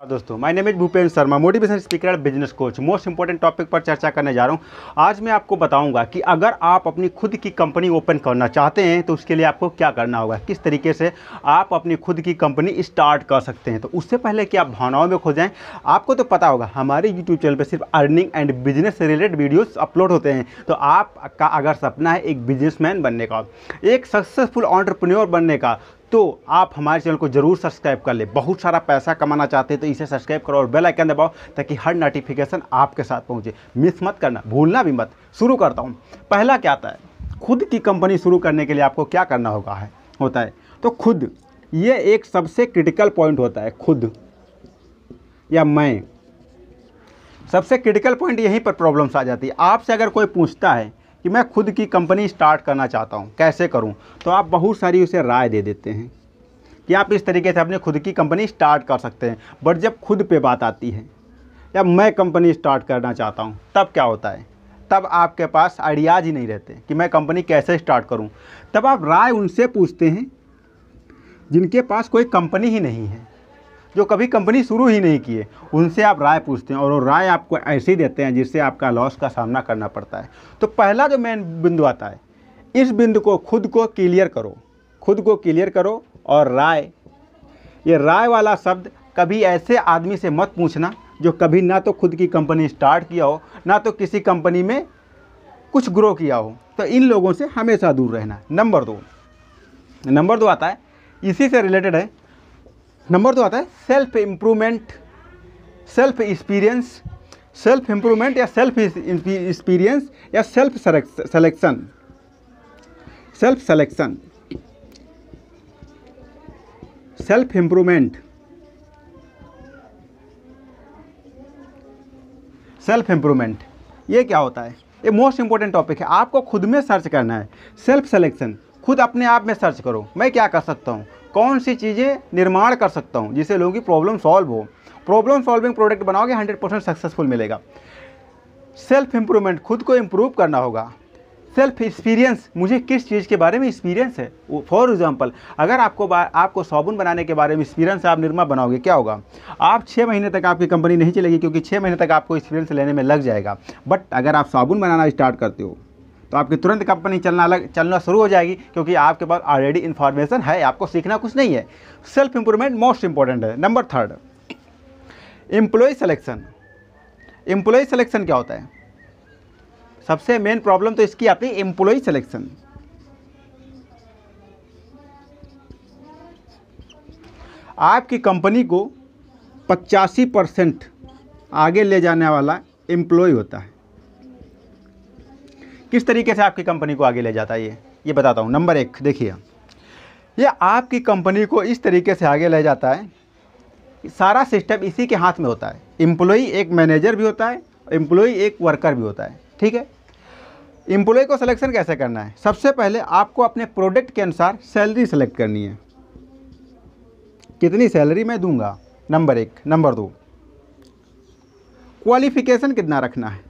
हाँ दोस्तों my name is Bhupendra Sharma motivation speaker and business coach most important topic पर चर्चा करने जा रहा हूं आज मैं आपको बताऊंगा कि अगर आप अपनी खुद की कंपनी ओपन करना चाहते हैं तो उसके लिए आपको क्या करना होगा किस तरीके से आप अपनी खुद की कंपनी स्टार्ट कर सकते हैं तो उससे पहले कि आप भावनाओं में खो जाएँ आपको तो पता होगा हमारे यूट्यूब चैनल पर सिर्फ अर्निंग एंड बिजनेस से रिलेटेड वीडियोज़ अपलोड होते हैं तो आपका अगर सपना है एक बिजनेसमैन बनने का एक सक्सेसफुल ऑन्टरप्रन्योर बनने का तो आप हमारे चैनल को जरूर सब्सक्राइब कर ले बहुत सारा पैसा कमाना चाहते हैं तो इसे सब्सक्राइब करो और बेल आइकन दबाओ ताकि हर नोटिफिकेशन आपके साथ पहुंचे मिस मत करना भूलना भी मत शुरू करता हूँ पहला क्या आता है खुद की कंपनी शुरू करने के लिए आपको क्या करना होगा है होता है तो खुद ये एक सबसे क्रिटिकल पॉइंट होता है खुद या मैं सबसे क्रिटिकल पॉइंट यहीं पर प्रॉब्लम्स आ जाती है आपसे अगर कोई पूछता है कि मैं खुद की कंपनी स्टार्ट करना चाहता हूँ कैसे करूँ तो आप बहुत सारी उसे राय दे देते हैं कि आप इस तरीके से अपनी खुद की कंपनी स्टार्ट कर सकते हैं बट जब खुद पे बात आती है या मैं कंपनी स्टार्ट करना चाहता हूँ तब क्या होता है तब आपके पास आइडियाज़ ही नहीं रहते कि मैं कंपनी कैसे स्टार्ट करूँ तब आप राय उनसे पूछते हैं जिनके पास कोई कंपनी ही नहीं है जो कभी कंपनी शुरू ही नहीं किए उनसे आप राय पूछते हैं और वो राय आपको ऐसी देते हैं जिससे आपका लॉस का सामना करना पड़ता है तो पहला जो मेन बिंदु आता है इस बिंदु को खुद को क्लियर करो खुद को क्लियर करो और राय ये राय वाला शब्द कभी ऐसे आदमी से मत पूछना जो कभी ना तो खुद की कंपनी स्टार्ट किया हो ना तो किसी कंपनी में कुछ ग्रो किया हो तो इन लोगों से हमेशा दूर रहना नंबर दो नंबर दो आता है इसी से रिलेटेड है नंबर दो आता है self improvement self experience self improvement या सेल्फ एक्सपीरियंस या self selection self selection self improvement self improvement ये क्या होता है ये मोस्ट इंपॉर्टेंट टॉपिक है आपको खुद में सर्च करना है सेल्फ सेलेक्शन खुद अपने आप में सर्च करो मैं क्या कर सकता हूँ कौन सी चीज़ें निर्माण कर सकता हूँ जिससे लोगों की प्रॉब्लम सॉल्व हो प्रॉब्लम सॉल्विंग प्रोडक्ट बनाओगे हंड्रेड परसेंट सक्सेसफुल मिलेगा सेल्फ इम्प्रूवमेंट खुद को इम्प्रूव करना होगा सेल्फ एक्सपीरियंस मुझे किस चीज़ के बारे में एक्सपीरियंस है फॉर एग्जांपल अगर आपको आपको साबुन बनाने के बारे में एक्सपीरियंस आप निर्मा बनाओगे क्या होगा आप छः महीने तक आपकी कंपनी नहीं चलेगी क्योंकि छः महीने तक आपको एक्सपीरियंस लेने में लग जाएगा बट अगर आप साबुन बनाना स्टार्ट करते हो तो आपकी तुरंत कंपनी चलना अलग चलना शुरू हो जाएगी क्योंकि आपके पास ऑलरेडी इन्फॉर्मेशन है आपको सीखना कुछ नहीं है सेल्फ इम्प्रूवमेंट मोस्ट इंपॉर्टेंट है number third employee selection employee selection क्या होता है सबसे मेन प्रॉब्लम तो इसकी आती है एम्प्लॉय सेलेक्शन आपकी कंपनी को पचासी परसेंट आगे ले जाने वाला एम्प्लॉय होता है किस तरीके से आपकी कंपनी को आगे ले जाता है ये ये बताता हूँ नंबर एक देखिए ये आपकी कंपनी को इस तरीके से आगे ले जाता है सारा सिस्टम इसी के हाथ में होता है एम्प्लॉई एक मैनेजर भी होता है एम्प्लॉई एक वर्कर भी होता है ठीक है एम्प्लॉई को सिलेक्शन कैसे करना है सबसे पहले आपको अपने प्रोडक्ट के अनुसार सैलरी सेलेक्ट करनी है कितनी सैलरी मैं दूंगा नंबर एक नंबर दो क्वालिफिकेशन कितना रखना है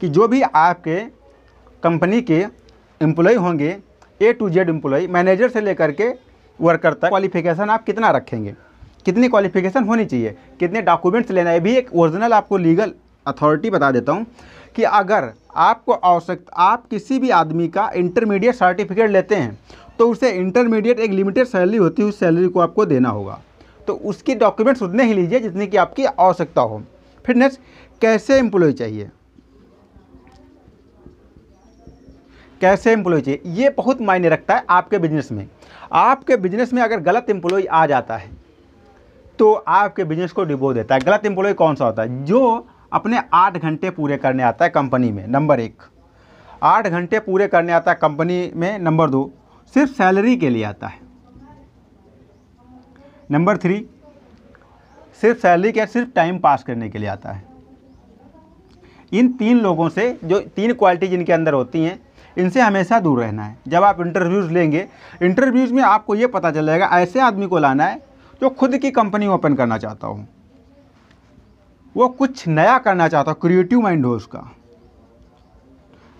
कि जो भी आपके कंपनी के एम्प्लॉय होंगे A to Z employee manager से लेकर के वर्कर तक क्वालिफिकेशन आप कितना रखेंगे कितनी क्वालिफिकेशन होनी चाहिए कितने डॉक्यूमेंट्स लेना है भी एक ओरिजिनल आपको लीगल अथॉरिटी बता देता हूँ कि अगर आपको आवश्यक आप किसी भी आदमी का इंटरमीडिएट सर्टिफिकेट लेते हैं तो उसे इंटरमीडिएट एक लिमिटेड सैलरी होती है उस सैलरी को आपको देना होगा तो उसकी डॉक्यूमेंट्स उतने ही लीजिए जितनी की आपकी आवश्यकता हो फिर नेक्स्ट कैसे एम्प्लॉय चाहिए कैसे एम्प्लॉय चाहिए ये बहुत मायने रखता है आपके बिजनेस में आपके बिजनेस में अगर गलत एम्प्लॉय आ जाता है तो आपके बिजनेस को डिबो देता है गलत एम्प्लॉय कौन सा होता है जो अपने आठ घंटे पूरे करने आता है कंपनी में नंबर एक आठ घंटे पूरे करने आता है कंपनी में नंबर दो सिर्फ सैलरी के लिए आता है नंबर थ्री सिर्फ सैलरी के सिर्फ टाइम पास करने के लिए आता है इन तीन लोगों से जो तीन क्वालिटी जिनके अंदर होती हैं इनसे हमेशा दूर रहना है जब आप इंटरव्यूज़ लेंगे इंटरव्यूज़ में आपको ये पता चल जाएगा ऐसे आदमी को लाना है जो खुद की कंपनी ओपन करना चाहता हूँ वो कुछ नया करना चाहता हो क्रिएटिव माइंड हो उसका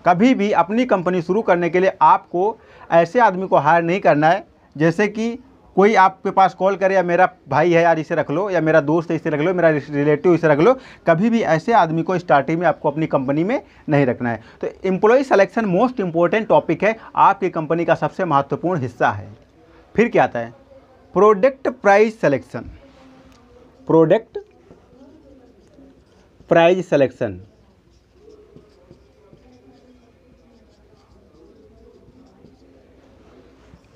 कभी भी अपनी कंपनी शुरू करने के लिए आपको ऐसे आदमी को हायर नहीं करना है जैसे कि कोई आपके पास कॉल करे या मेरा भाई है यार इसे रख लो या मेरा दोस्त है इसे रख लो मेरा रिलेटिव इसे रख लो कभी भी ऐसे आदमी को स्टार्टिंग में आपको अपनी कंपनी में नहीं रखना है तो employee selection most important topic है आपकी कंपनी का सबसे महत्वपूर्ण हिस्सा है फिर क्या आता है product price selection product price selection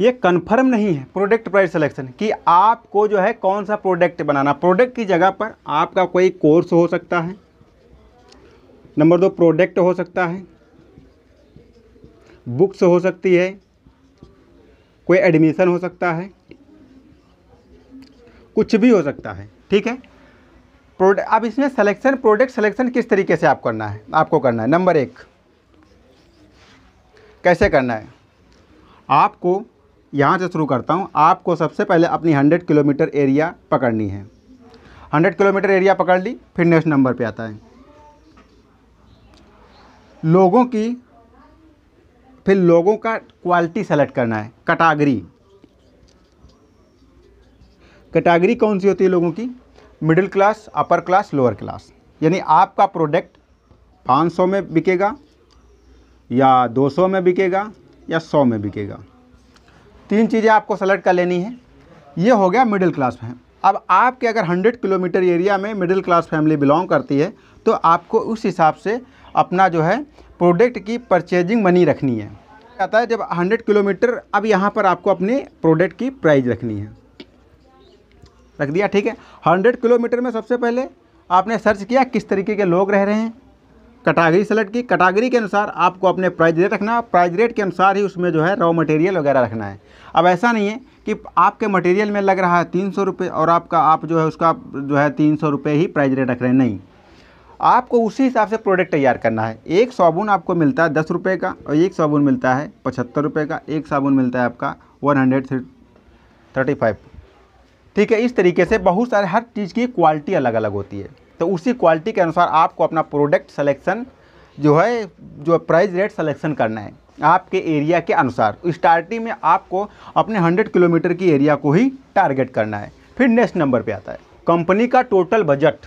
ये कन्फर्म नहीं है प्रोडक्ट प्राइस सिलेक्शन कि आपको जो है कौन सा प्रोडक्ट बनाना प्रोडक्ट की जगह पर आपका कोई कोर्स हो सकता है नंबर दो प्रोडक्ट हो सकता है बुक्स हो सकती है कोई एडमिशन हो सकता है कुछ भी हो सकता है ठीक है प्रोडक्ट अब इसमें सिलेक्शन प्रोडक्ट सिलेक्शन किस तरीके से आप करना है आपको करना है नंबर एक कैसे करना है आपको यहाँ से शुरू करता हूँ आपको सबसे पहले अपनी हंड्रेड किलोमीटर एरिया पकड़नी है हंड्रेड किलोमीटर एरिया पकड़ ली फिर नेक्स्ट नंबर पे आता है लोगों की फिर लोगों का क्वालिटी सेलेक्ट करना है कैटागरी कैटागरी कौन सी होती है लोगों की middle class upper class lower class यानी आपका प्रोडक्ट 500 में बिकेगा या 200 में बिकेगा या 100 में बिकेगा तीन चीज़ें आपको सेलेक्ट कर लेनी है ये हो गया मिडिल क्लास फैम अब आपके अगर 100 किलोमीटर एरिया में मिडिल क्लास फैमिली बिलोंग करती है तो आपको उस हिसाब से अपना जो है प्रोडक्ट की परचेजिंग मनी रखनी है कहता है जब 100 किलोमीटर अब यहाँ पर आपको अपने प्रोडक्ट की प्राइस रखनी है रख दिया ठीक है 100 किलोमीटर में सबसे पहले आपने सर्च किया किस तरीके के लोग रह रहे हैं कैटागरी सेलेक्ट की कैटागरी के अनुसार आपको अपने प्राइज रेट रखना है प्राइज रेट के अनुसार ही उसमें जो है रॉ मटेरियल वगैरह रखना है अब ऐसा नहीं है कि आपके मटेरियल में लग रहा है तीन सौ रुपये और आपका आप जो है उसका जो है तीन सौ रुपये ही प्राइज रेट रख रहे हैं नहीं आपको उसी हिसाब से प्रोडक्ट तैयार करना है एक साबुन आपको मिलता है दस रुपये का और एक साबुन मिलता है पचहत्तर रुपये का एक साबुन मिलता है आपका वन हंड्रेड थर्टी फाइव ठीक है इस तरीके से बहुत सारे हर चीज़ की क्वालिटी अलग अलग होती है तो उसी क्वालिटी के अनुसार आपको अपना प्रोडक्ट सलेक्शन जो है जो प्राइस रेट सलेक्शन करना है आपके एरिया के अनुसार स्टार्टिंग में आपको अपने 100 किलोमीटर की एरिया को ही टारगेट करना है फिर नेक्स्ट नंबर पे आता है कंपनी का टोटल बजट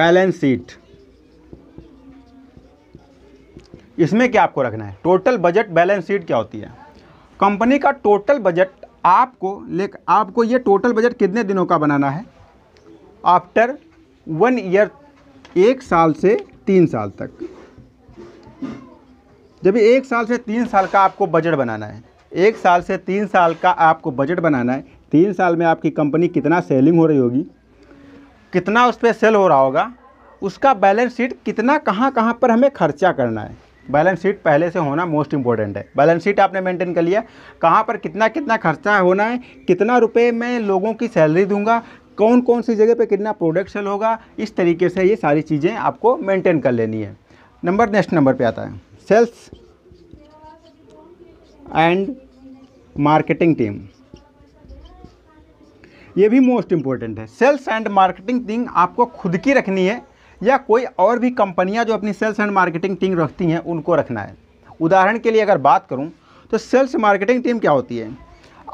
बैलेंस शीट इसमें क्या आपको रखना है टोटल बजट बैलेंस शीट क्या होती है कंपनी का टोटल बजट आपको ले आपको ये टोटल बजट कितने दिनों का बनाना है आफ्टर वन ईयर एक साल से तीन साल तक जब एक साल से तीन साल का आपको बजट बनाना है एक साल से तीन साल का आपको बजट बनाना है तीन साल में आपकी कंपनी कितना सेलिंग हो रही होगी कितना उस पर सेल हो रहा होगा उसका बैलेंस शीट कितना कहाँ कहाँ पर हमें खर्चा करना है बैलेंस शीट पहले से होना मोस्ट इंपॉर्टेंट है बैलेंस शीट आपने मेंटेन कर लिया कहाँ पर कितना कितना खर्चा होना है कितना रुपए मैं लोगों की सैलरी दूंगा कौन कौन सी जगह पे कितना प्रोडक्ट सेल होगा इस तरीके से ये सारी चीज़ें आपको मेंटेन कर लेनी है नंबर नेक्स्ट नंबर पे आता है सेल्स एंड मार्केटिंग टीम ये भी मोस्ट इम्पॉर्टेंट है सेल्स एंड मार्केटिंग टीम आपको खुद की रखनी है या कोई और भी कंपनियां जो अपनी सेल्स एंड मार्केटिंग टीम रखती हैं उनको रखना है उदाहरण के लिए अगर बात करूँ तो सेल्स मार्केटिंग टीम क्या होती है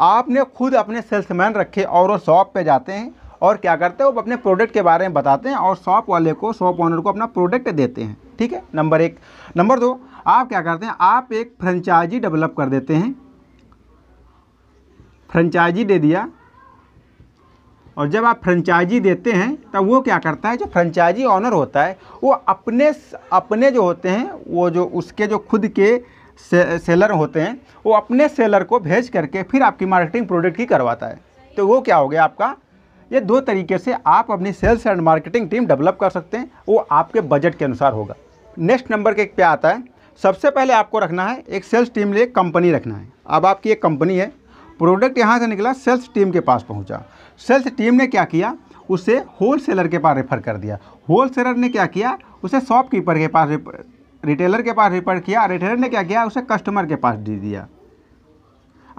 आपने खुद अपने सेल्समैन रखे और वो शॉप पे जाते हैं और क्या करते हैं वो अपने प्रोडक्ट के बारे में बताते हैं और शॉप वाले को शॉप ऑनर को अपना प्रोडक्ट देते हैं ठीक है नंबर एक नंबर दो आप क्या करते हैं आप एक फ्रेंचाइजी डेवलप कर देते हैं फ्रेंचाइजी दे दिया और जब आप फ्रेंचाइजी देते हैं तब वो क्या करता है जो फ्रेंचाइजी ऑनर होता है वो अपने अपने जो होते हैं वो जो उसके जो खुद के से, सेलर होते हैं वो अपने सेलर को भेज करके फिर आपकी मार्केटिंग प्रोडक्ट की करवाता है तो वो क्या हो गया आपका ये दो तरीके से आप अपनी sales and marketing team develop कर सकते हैं वो आपके बजट के अनुसार होगा नेक्स्ट नंबर के पे आता है सबसे पहले आपको रखना है एक सेल्स टीम लिए कंपनी रखना है अब आपकी एक कंपनी है प्रोडक्ट यहाँ से निकला सेल्स टीम के पास पहुँचा सेल्स टीम ने क्या किया उसे होल सेलर के पास रेफ़र कर दिया होल सेलर ने क्या किया उसे शॉपकीपर के पास रिटेलर के पास रेफ़र किया रिटेलर ने क्या किया उसे कस्टमर के पास दे दिया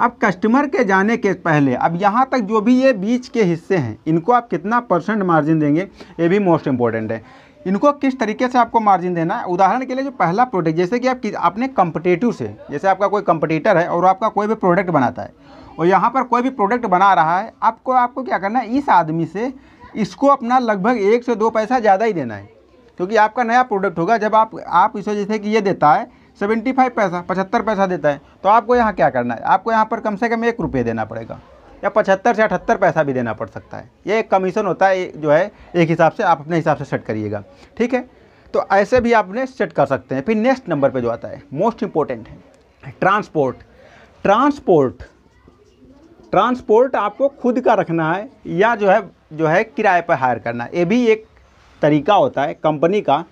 अब कस्टमर के जाने के पहले अब यहाँ तक जो भी ये बीच के हिस्से हैं इनको आप कितना परसेंट मार्जिन देंगे ये भी मोस्ट इम्पॉर्टेंट है इनको किस तरीके से आपको मार्जिन देना है उदाहरण के लिए जो पहला प्रोडक्ट जैसे कि आप आपने कंपटेटिव से जैसे आपका कोई कंपटीटर है और आपका कोई भी प्रोडक्ट बनाता है और यहाँ पर कोई भी प्रोडक्ट बना रहा है आपको आपको क्या करना है इस आदमी से इसको अपना लगभग एक से दो पैसा ज़्यादा ही देना है क्योंकि आपका नया प्रोडक्ट होगा जब आप आप इस वजह से कि ये देता है सेवेंटी फाइव पैसा पचहत्तर पैसा देता है तो आपको यहाँ क्या करना है आपको यहाँ पर कम से कम एक रुपये देना पड़ेगा या पचहत्तर से अठहत्तर पैसा भी देना पड़ सकता है ये एक कमीशन होता है जो है एक हिसाब से आप अपने हिसाब से सेट करिएगा ठीक है तो ऐसे भी आपने सेट कर सकते हैं फिर नेक्स्ट नंबर पर जो आता है मोस्ट इम्पोर्टेंट है ट्रांसपोर्ट ट्रांसपोर्ट ट्रांसपोर्ट आपको खुद का रखना है या जो है जो है किराए पर हायर करना है ये भी एक तरीका होता है कंपनी का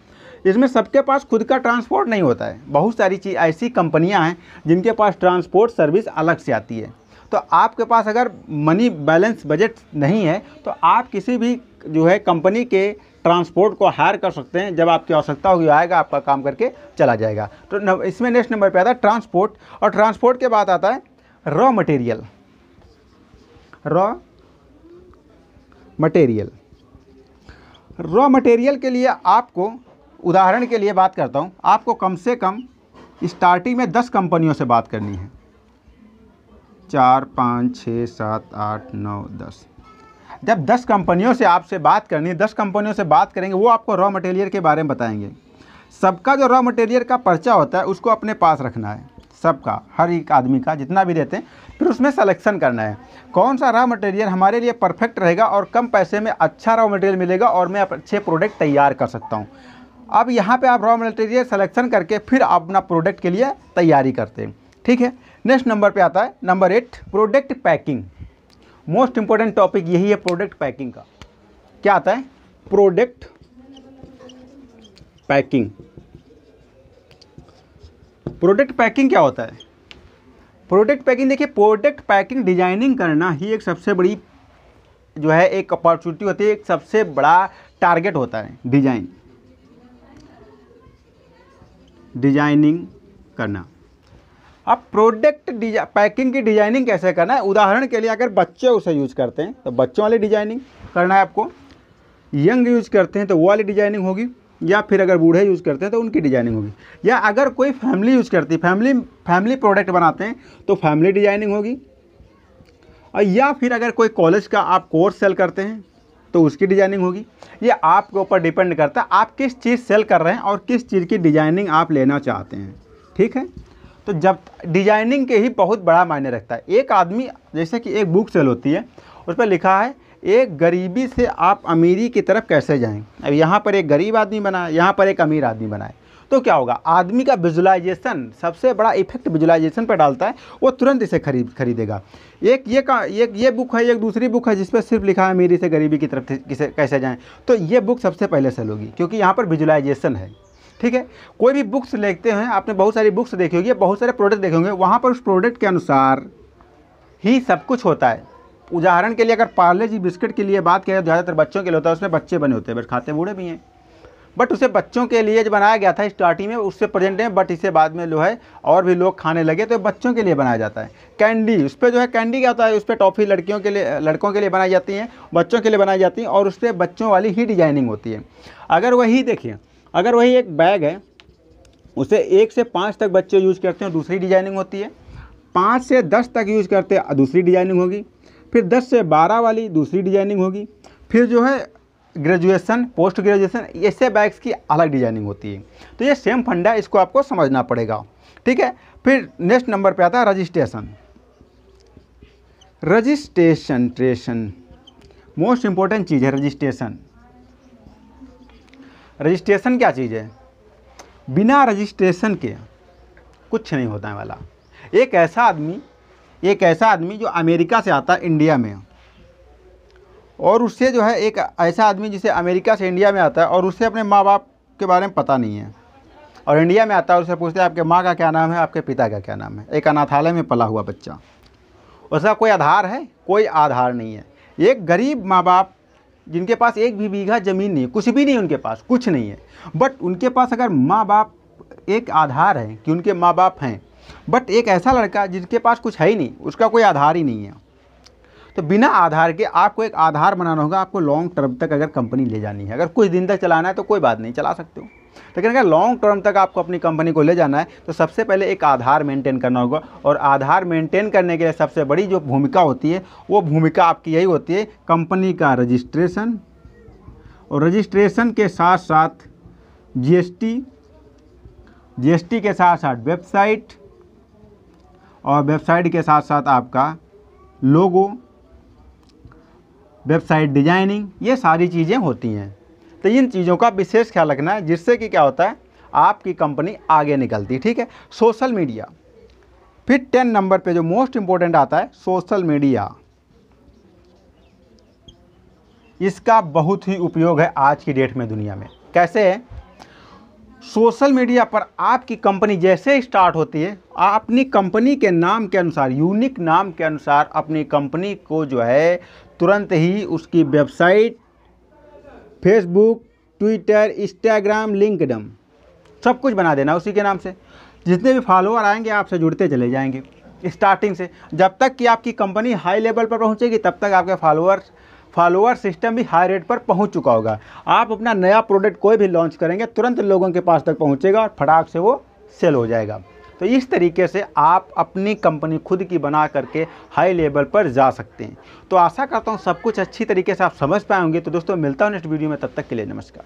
इसमें सबके पास खुद का ट्रांसपोर्ट नहीं होता है बहुत सारी चीज़ ऐसी कंपनियां हैं जिनके पास ट्रांसपोर्ट सर्विस अलग से आती है तो आपके पास अगर मनी बैलेंस बजट नहीं है तो आप किसी भी जो है कंपनी के ट्रांसपोर्ट को हायर कर सकते हैं जब आपकी आवश्यकता होगी आएगा आपका काम करके चला जाएगा तो इसमें नेक्स्ट नंबर पर आता है ट्रांसपोर्ट और ट्रांसपोर्ट के बाद आता है raw material raw material raw material के लिए आपको उदाहरण के लिए बात करता हूँ आपको कम से कम स्टार्टिंग में दस कंपनियों से बात करनी है चार पाँच छः सात आठ नौ दस जब दस कंपनियों से आपसे बात करनी है दस कंपनियों से बात करेंगे वो आपको रॉ मटेरियल के बारे में बताएंगे सबका जो रॉ मटेरियल का पर्चा होता है उसको अपने पास रखना है सबका हर एक आदमी का जितना भी रहते हैं फिर उसमें सलेक्शन करना है कौन सा रॉ मटेरियल हमारे लिए परफेक्ट रहेगा और कम पैसे में अच्छा रॉ मटेरियल मिलेगा और मैं अच्छे प्रोडक्ट तैयार कर सकता हूँ अब यहाँ पे आप रॉ मटेरियल सलेक्शन करके फिर आप अपना प्रोडक्ट के लिए तैयारी करते हैं ठीक है नेक्स्ट नंबर पे आता है number eight product packing most important topic यही है प्रोडक्ट पैकिंग का क्या आता है प्रोडक्ट पैकिंग प्रोडक्ट पैकिंग क्या होता है प्रोडक्ट पैकिंग देखिए प्रोडक्ट पैकिंग डिजाइनिंग करना ही एक सबसे बड़ी जो है एक अपॉर्चुनिटी होती है एक सबसे बड़ा टारगेट होता है डिजाइन डिजाइनिंग करना अब प्रोडक्ट पैकिंग की डिजाइनिंग कैसे करना है उदाहरण के लिए अगर बच्चे उसे यूज करते हैं तो बच्चों वाली डिजाइनिंग करना है आपको यंग यूज करते हैं तो वो वाली डिजाइनिंग होगी या फिर अगर बूढ़े यूज़ करते हैं तो उनकी डिजाइनिंग होगी या अगर कोई फैमिली यूज़ करती है फैमिली फैमिली प्रोडक्ट बनाते हैं तो फैमिली डिजाइनिंग होगी और या फिर अगर कोई कॉलेज का आप कोर्स सेल करते हैं तो उसकी डिजाइनिंग होगी ये आपके ऊपर डिपेंड करता है आप किस चीज़ सेल कर रहे हैं और किस चीज़ की डिजाइनिंग आप लेना चाहते हैं ठीक है तो जब डिजाइनिंग के ही बहुत बड़ा मायने रखता है एक आदमी जैसे कि एक बुक सेल होती है उस पर लिखा है एक गरीबी से आप अमीरी की तरफ कैसे जाएं अब यहाँ पर एक गरीब आदमी बनाए यहाँ पर एक अमीर आदमी बनाए तो क्या होगा आदमी का विजुलाइजेशन सबसे बड़ा इफेक्ट विजुलाइजेशन पर डालता है वो तुरंत इसे खरीद खरीदेगा एक ये का एक ये बुक है एक दूसरी बुक है जिस पर सिर्फ लिखा है अमीरी से गरीबी की तरफ किसे कैसे जाएँ तो ये बुक सबसे पहले सेल होगी क्योंकि यहाँ पर विजुलाइजेशन है ठीक है कोई भी बुक्स लेते हैं आपने बहुत सारी बुक्स देखी होगी बहुत सारे प्रोडक्ट देखे होंगे वहाँ पर उस प्रोडक्ट के अनुसार ही सब कुछ होता है उदाहरण के लिए अगर पार्ले जी बिस्किट के लिए बात करें तो ज़्यादातर बच्चों के लिए होता है उसमें बच्चे बने होते हैं बट खाते बूढ़े भी हैं बट उसे बच्चों के लिए जो बनाया गया था स्टार्टिंग में उससे प्रेजेंट है बट इसे बाद में जो है और भी लोग खाने लगे तो बच्चों के लिए बनाया जाता है कैंडी उस पर जो है कैंडी क्या होता है उस पर टॉफ़ी लड़कियों के लिए लड़कों के लिए बनाई जाती हैं बच्चों के लिए बनाई जाती हैं और उस पर बच्चों वाली ही डिजाइनिंग होती है अगर वही देखिए अगर वही एक बैग है उसे एक से पाँच तक बच्चे यूज करते हैं दूसरी डिजाइनिंग होती है पाँच से दस तक यूज करते हैं दूसरी डिजाइनिंग होगी फिर दस से बारह वाली दूसरी डिजाइनिंग होगी फिर जो है ग्रेजुएसन पोस्ट ग्रेजुएसन ऐसे बैग्स की अलग डिजाइनिंग होती है तो ये सेम फंडा है इसको आपको समझना पड़ेगा ठीक है फिर नेक्स्ट नंबर पे आता है रजिस्ट्रेशन रजिस्ट्रेशन ट्रेशन मोस्ट इम्पोर्टेंट चीज़ है रजिस्ट्रेशन रजिस्ट्रेशन क्या चीज़ है बिना रजिस्ट्रेशन के कुछ नहीं होता है वाला एक ऐसा आदमी एक ऐसा आदमी जो अमेरिका से आता है इंडिया में और उससे जो है एक ऐसा आदमी जिसे अमेरिका से इंडिया में आता है और उससे अपने माँ बाप के बारे में पता नहीं है और इंडिया में आता है उससे पूछते हैं आपके माँ का क्या नाम है आपके पिता का क्या नाम है एक अनाथालय में पला हुआ बच्चा उसका कोई आधार है कोई आधार नहीं है एक गरीब माँ बाप जिनके पास एक भी बीघा ज़मीन नहीं है कुछ भी नहीं उनके पास कुछ नहीं है बट उनके पास अगर माँ बाप एक आधार है कि उनके माँ बाप हैं बट एक ऐसा लड़का जिसके पास कुछ है ही नहीं उसका कोई आधार ही नहीं है तो बिना आधार के आपको एक आधार बनाना होगा आपको लॉन्ग टर्म तक अगर कंपनी ले जानी है अगर कुछ दिन तक चलाना है तो कोई बात नहीं चला सकते हो लेकिन अगर लॉन्ग टर्म तक आपको अपनी कंपनी को ले जाना है तो सबसे पहले एक आधार मेंटेन करना होगा और आधार मेंटेन करने के लिए सबसे बड़ी जो भूमिका होती है वो भूमिका आपकी यही होती है कंपनी का रजिस्ट्रेशन और रजिस्ट्रेशन के साथ साथ जी एस के साथ साथ वेबसाइट और वेबसाइट के साथ साथ आपका लोगो वेबसाइट डिजाइनिंग ये सारी चीज़ें होती हैं तो इन चीज़ों का विशेष ख्याल रखना है जिससे कि क्या होता है आपकी कंपनी आगे निकलती है ठीक है सोशल मीडिया फिर टेन नंबर पे जो मोस्ट इम्पोर्टेंट आता है सोशल मीडिया इसका बहुत ही उपयोग है आज की डेट में दुनिया में कैसे है सोशल मीडिया पर आपकी कंपनी जैसे स्टार्ट होती है अपनी कंपनी के नाम के अनुसार यूनिक नाम के अनुसार अपनी कंपनी को जो है तुरंत ही उसकी website Facebook Twitter Instagram LinkedIn सब कुछ बना देना उसी के नाम से जितने भी फॉलोअर आएंगे आपसे जुड़ते चले जाएंगे स्टार्टिंग से जब तक कि आपकी कंपनी हाई लेवल पर पहुंचेगी तब तक आपके फॉलोअर्स फॉलोअर सिस्टम भी हाई रेट पर पहुंच चुका होगा आप अपना नया प्रोडक्ट कोई भी लॉन्च करेंगे तुरंत लोगों के पास तक पहुंचेगा और फटाक से वो सेल हो जाएगा तो इस तरीके से आप अपनी कंपनी खुद की बना करके हाई लेवल पर जा सकते हैं तो आशा करता हूँ सब कुछ अच्छी तरीके से आप समझ पाए होंगे तो दोस्तों मिलता हूँ नेक्स्ट वीडियो में तब तक के लिए नमस्कार